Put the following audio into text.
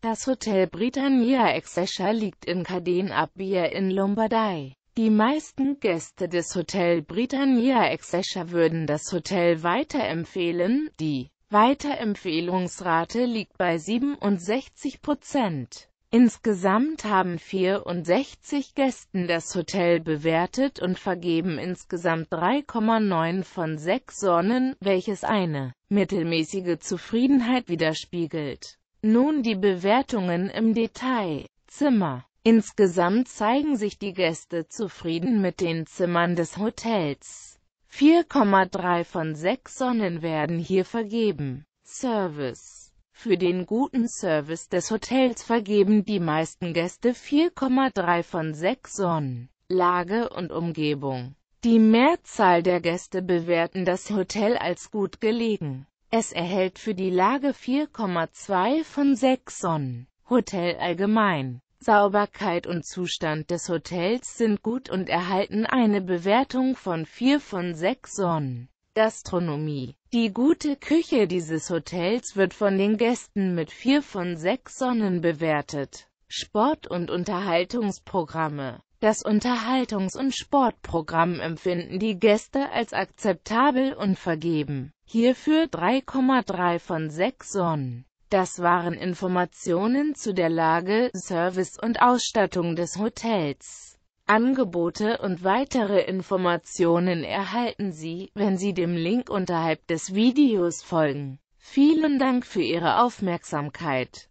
Das Hotel Britannia Excelsior liegt in Caden Abbey in Lombardei. Die meisten Gäste des Hotel Britannia Excelsior würden das Hotel weiterempfehlen, die Weiterempfehlungsrate liegt bei 67 Prozent. Insgesamt haben 64 Gästen das Hotel bewertet und vergeben insgesamt 3,9 von 6 Sonnen, welches eine mittelmäßige Zufriedenheit widerspiegelt. Nun die Bewertungen im Detail. Zimmer. Insgesamt zeigen sich die Gäste zufrieden mit den Zimmern des Hotels. 4,3 von 6 Sonnen werden hier vergeben. Service Für den guten Service des Hotels vergeben die meisten Gäste 4,3 von 6 Sonnen. Lage und Umgebung Die Mehrzahl der Gäste bewerten das Hotel als gut gelegen. Es erhält für die Lage 4,2 von 6 Sonnen. Hotel allgemein. Sauberkeit und Zustand des Hotels sind gut und erhalten eine Bewertung von 4 von 6 Sonnen. Gastronomie. Die gute Küche dieses Hotels wird von den Gästen mit 4 von 6 Sonnen bewertet. Sport- und Unterhaltungsprogramme das Unterhaltungs- und Sportprogramm empfinden die Gäste als akzeptabel und vergeben. Hierfür 3,3 von 6 Sonnen. Das waren Informationen zu der Lage, Service und Ausstattung des Hotels. Angebote und weitere Informationen erhalten Sie, wenn Sie dem Link unterhalb des Videos folgen. Vielen Dank für Ihre Aufmerksamkeit.